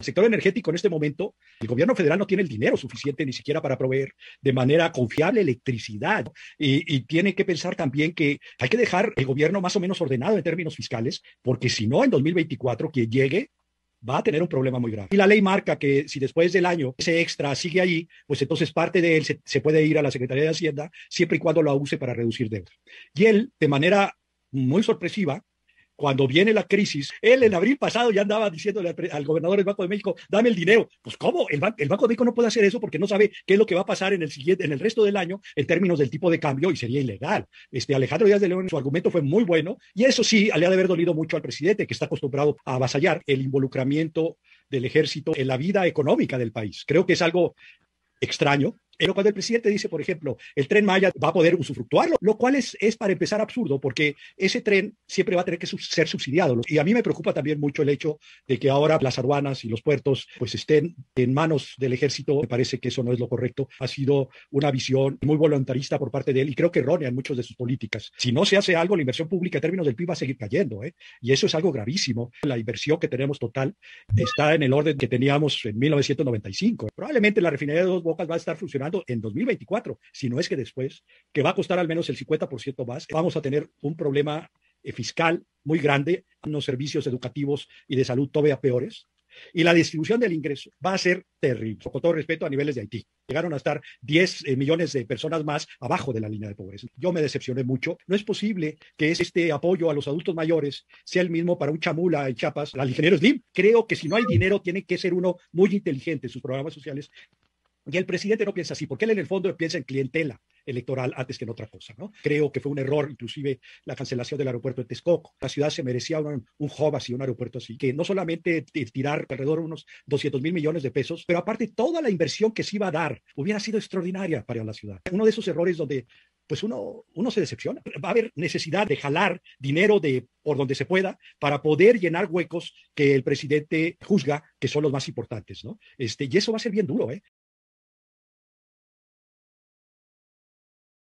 El sector energético en este momento, el gobierno federal no tiene el dinero suficiente ni siquiera para proveer de manera confiable electricidad y, tiene que pensar también que hay que dejar el gobierno más o menos ordenado en términos fiscales, porque si no, en 2024 quien llegue va a tener un problema muy grave. Y la ley marca que si después del año ese extra sigue ahí, pues entonces parte de él se, puede ir a la Secretaría de Hacienda siempre y cuando lo use para reducir deuda. Y él, de manera muy sorpresiva, cuando viene la crisis, él en abril pasado ya andaba diciéndole al, gobernador del Banco de México, dame el dinero. Pues cómo, el, Banco de México no puede hacer eso porque no sabe qué es lo que va a pasar en el siguiente, en el resto del año en términos del tipo de cambio y sería ilegal. Este Alejandro Díaz de León, su argumento fue muy bueno y eso sí, le ha de haber dolido mucho al presidente que está acostumbrado a avasallar el involucramiento del ejército en la vida económica del país. Creo que es algo extraño, pero cuando el presidente dice, por ejemplo, el tren Maya va a poder usufructuarlo, lo cual es, es para empezar absurdo, porque ese tren siempre va a tener que ser subsidiado. Y a mí me preocupa también mucho el hecho de que ahora las aduanas y los puertos pues estén en manos del ejército. Me parece que eso no es lo correcto. Ha sido una visión muy voluntarista por parte de él y creo que errónea en muchas de sus políticas. Si no se hace algo, la inversión pública en términos del PIB va a seguir cayendo. ¿eh? Y eso es algo gravísimo. La inversión que tenemos total está en el orden que teníamos en 1995. Probablemente la refinería de dos bocas va a estar funcionando en 2024, si no es que después, que va a costar al menos el 50% más, vamos a tener un problema eh, fiscal muy grande, unos servicios educativos y de salud todavía peores. Y la distribución del ingreso va a ser terrible, con todo respeto a niveles de Haití. Llegaron a estar 10 eh, millones de personas más abajo de la línea de pobreza. Yo me decepcioné mucho. No es posible que este apoyo a los adultos mayores sea el mismo para un chamula en Chiapas, La ingeniero Slim. Creo que si no hay dinero, tiene que ser uno muy inteligente en sus programas sociales y el presidente no piensa así, porque él en el fondo piensa en clientela electoral antes que en otra cosa. ¿no? Creo que fue un error, inclusive, la cancelación del aeropuerto de Texcoco. La ciudad se merecía un, un hub así, un aeropuerto así, que no solamente tirar alrededor de unos 200 mil millones de pesos, pero aparte toda la inversión que se iba a dar hubiera sido extraordinaria para la ciudad. Uno de esos errores donde pues uno, uno se decepciona. Va a haber necesidad de jalar dinero de por donde se pueda para poder llenar huecos que el presidente juzga que son los más importantes, ¿no? Este, y eso va a ser bien duro, ¿eh?